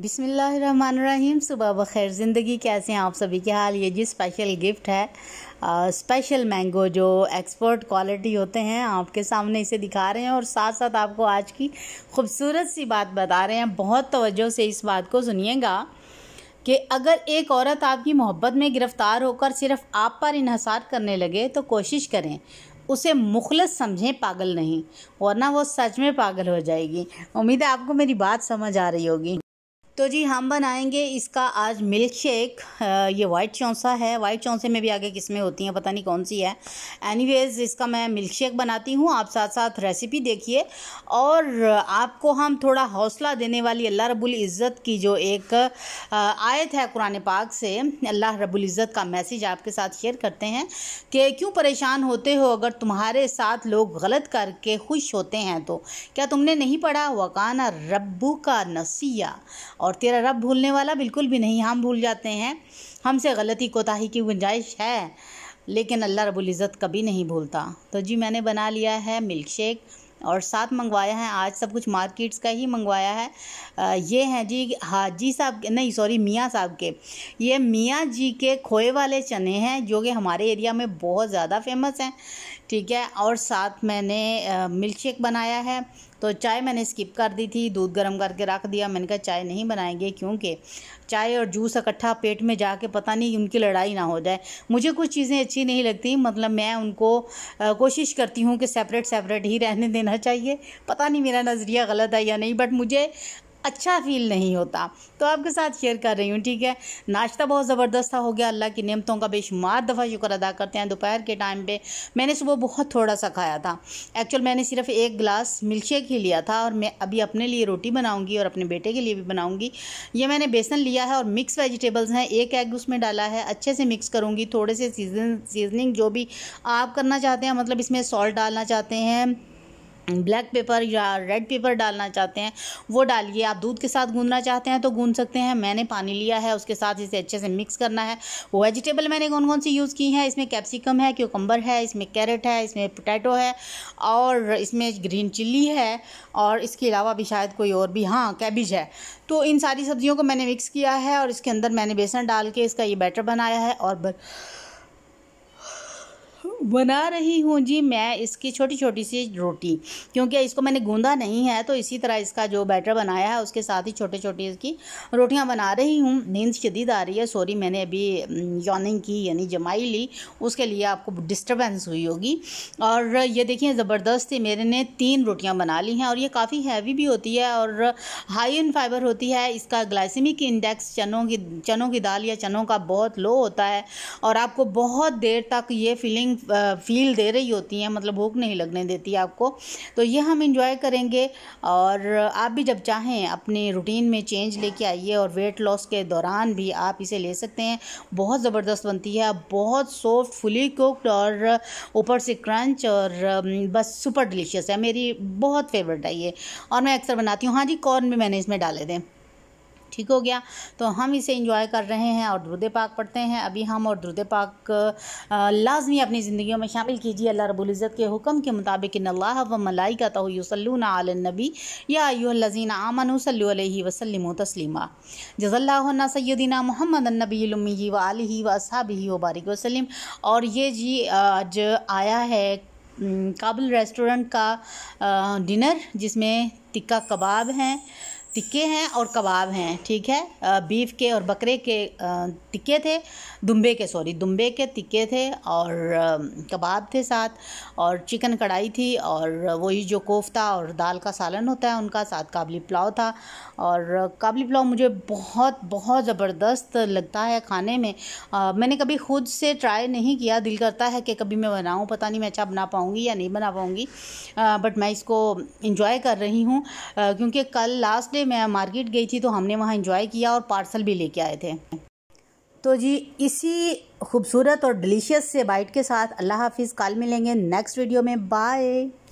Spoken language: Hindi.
बिसमीम सुबह बखैर ज़िंदगी कैसे हैं आप सभी के हाल ये जी स्पेशल गिफ्ट है आ, स्पेशल मैंगो जो एक्सपर्ट क्वालिटी होते हैं आपके सामने इसे दिखा रहे हैं और साथ साथ आपको आज की खूबसूरत सी बात बता रहे हैं बहुत तवज्जो से इस बात को सुनिएगा कि अगर एक औरत आपकी मोहब्बत में गिरफ़्तार होकर सिर्फ आप पर इहसार करने लगे तो कोशिश करें उसे मुखलस समझें पागल नहीं वरना वो सच में पागल हो जाएगी उम्मीद है आपको मेरी बात समझ आ रही होगी तो जी हम बनाएंगे इसका आज मिल्क शेक ये वाइट चौंसा है वाइट चौंसे में भी आगे किस्में होती हैं पता नहीं कौन सी है एनीवेज इसका मैं मिल्क शेक बनाती हूँ आप साथ साथ रेसिपी देखिए और आपको हम थोड़ा हौसला देने वाली अल्लाह रब्बुल इज़्ज़त की जो एक आयत है कुरान पाक से अल्लाह रब्बुल इज़्ज़त का मैसेज आपके साथ शेयर करते हैं कि क्यों परेशान होते हो अगर तुम्हारे साथ लोग गलत करके खुश होते हैं तो क्या तुमने नहीं पढ़ा वकाना रब्बू का नसीया और और तेरा रब भूलने वाला बिल्कुल भी नहीं हम भूल जाते हैं हमसे गलती कोताही की गुंजाइश है लेकिन अल्लाह रबुल्ज़त कभी नहीं भूलता तो जी मैंने बना लिया है मिल्क शेक और साथ मंगवाया है आज सब कुछ मार्केट्स का ही मंगवाया है आ, ये हैं जी हाजी साहब के नहीं सॉरी मियाँ साहब के ये मियाँ जी के खोए वाले चने हैं जो कि हमारे एरिया में बहुत ज़्यादा फेमस हैं ठीक है और साथ मैंने मिल्क शेक बनाया है तो चाय मैंने स्किप कर दी थी दूध गर्म करके रख दिया मैंने कहा चाय नहीं बनाएंगे क्योंकि चाय और जूस इकट्ठा पेट में जा के पता नहीं उनकी लड़ाई ना हो जाए मुझे कुछ चीज़ें अच्छी नहीं लगती मतलब मैं उनको कोशिश करती हूँ कि सेपरेट सेपरेट ही रहने देना चाहिए पता नहीं मेरा नज़रिया गलत है या नहीं बट मुझे अच्छा फील नहीं होता तो आपके साथ शेयर कर रही हूँ ठीक है नाश्ता बहुत ज़बरदस्त था हो गया अल्लाह की नियमतों का बेशुमार दफ़ा शुक्र अदा करते हैं दोपहर के टाइम पे मैंने सुबह बहुत थोड़ा सा खाया था एक्चुअल मैंने सिर्फ एक गिलास मिल्कशेक ही लिया था और मैं अभी अपने लिए रोटी बनाऊँगी और अपने बेटे के लिए भी बनाऊँगी ये मैंने बेसन लिया है और मिक्स वेजिटेबल्स हैं एक एग उसमें डाला है अच्छे से मिक्स करूँगी थोड़े से सीजन सीजनिंग जो भी आप करना चाहते हैं मतलब इसमें सॉल्ट डालना चाहते हैं ब्लैक पेपर या रेड पेपर डालना चाहते हैं वो डालिए आप दूध के साथ गूंदना चाहते हैं तो गूंद सकते हैं मैंने पानी लिया है उसके साथ इसे अच्छे से मिक्स करना है वेजिटेबल मैंने कौन कौन सी यूज़ की है इसमें कैप्सिकम है क्यूकम्बर है इसमें कैरेट है इसमें पोटैटो है और इसमें ग्रीन चिल्ली है और इसके अलावा भी शायद कोई और भी हाँ कैबिज है तो इन सारी सब्ज़ियों को मैंने मिक्स किया है और इसके अंदर मैंने बेसन डाल के इसका ये बैटर बनाया है और बर... बना रही हूँ जी मैं इसकी छोटी छोटी सी रोटी क्योंकि इसको मैंने गूंदा नहीं है तो इसी तरह इसका जो बैटर बनाया है उसके साथ ही छोटे छोटे इसकी रोटियाँ बना रही हूँ नींद शदीद आ रही है सॉरी मैंने अभी यॉनिंग की यानी जमाई ली उसके लिए आपको डिस्टर्बेंस हुई होगी और ये देखिए ज़बरदस्त मेरे ने तीन रोटियाँ बना ली हैं और ये काफ़ी हैवी भी होती है और हाई इन फाइबर होती है इसका ग्लाइसिमिक इंडेक्स चनों की चनों की दाल या चनों का बहुत लो होता है और आपको बहुत देर तक ये फीलिंग फील दे रही होती हैं मतलब भूख नहीं लगने देती आपको तो ये हम इंजॉय करेंगे और आप भी जब चाहें अपने रूटीन में चेंज लेके आइए और वेट लॉस के दौरान भी आप इसे ले सकते हैं बहुत ज़बरदस्त बनती है बहुत सॉफ्ट फुली कुकड और ऊपर से क्रंच और बस सुपर डिलीशियस है मेरी बहुत फेवरेट है ये और मैं अक्सर बनाती हूँ हाँ जी कॉर्न भी मैंने इसमें डाले दें ठीक हो गया तो हम इसे इंजॉय कर रहे हैं और दुरुद पाक पढ़ते हैं अभी हम और दुरुद पाक लाजमी अपनी ज़िंदगी में शामिल कीजिए अल्लाह रबुल्ज़त के हुक्म के मुताबिक अल्लाह व मलाई का तो आलनबी या अयोलज़ीन आमन सल्लल्लाहु वसलम तस्लिमा जज़ल्ला सैदिना मोहम्मद नबीलमी वाली व वबारक वसलम और ये जी आज आया है काबुल रेस्टोरेंट का डिनर जिसमें टिक्का कबाब हैं टिक्के हैं और कबाब हैं ठीक है बीफ के और बकरे के टिक्के थे दुम्बे के सॉरी दुम्बे के टिक्के थे और कबाब थे साथ और चिकन कढ़ाई थी और वही जो कोफ्ता और दाल का सालन होता है उनका साथ काबली पुलाव था और काबली पुलाव मुझे बहुत बहुत ज़बरदस्त लगता है खाने में आ, मैंने कभी खुद से ट्राई नहीं किया दिल करता है कि कभी मैं बनाऊँ पता नहीं मैं अच्छा बना पाऊँगी या नहीं बना पाऊँगी बट मैं इसको इंजॉय कर रही हूँ क्योंकि कल लास्ट डे मैं मार्केट गई थी तो हमने वहाँ इंजॉय किया और पार्सल भी लेके आए थे तो जी इसी खूबसूरत और डिलीशियस से बाइट के साथ अल्लाह हाफिज़ कल मिलेंगे नेक्स्ट वीडियो में बाय